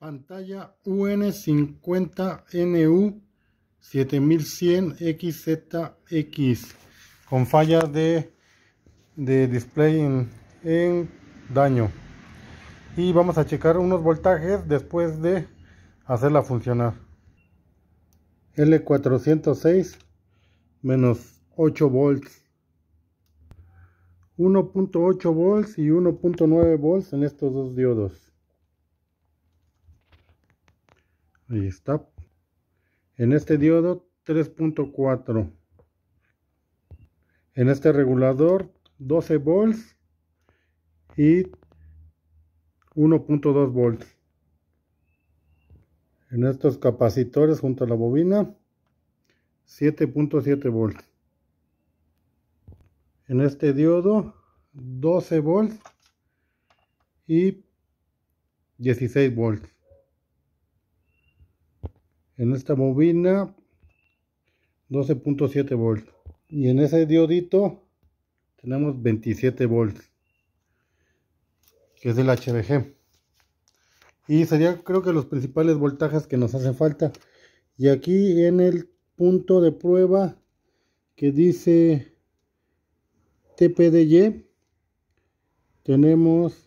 Pantalla UN50NU 7100XZX con falla de, display en, en daño. Y vamos a checar unos voltajes después de hacerla funcionar. L406 menos 8 volts. 1.8 volts y 1.9 volts en estos dos diodos. Ahí está. En este diodo 3.4. En este regulador 12 volts y 1.2 volts. En estos capacitores junto a la bobina 7.7 volts. En este diodo 12 volts y 16 volts en esta bobina 12.7 volts y en ese diodito tenemos 27 volts que es el HBG y serían, creo que los principales voltajes que nos hacen falta y aquí en el punto de prueba que dice TPDY tenemos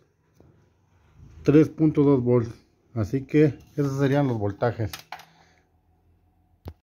3.2 volts así que esos serían los voltajes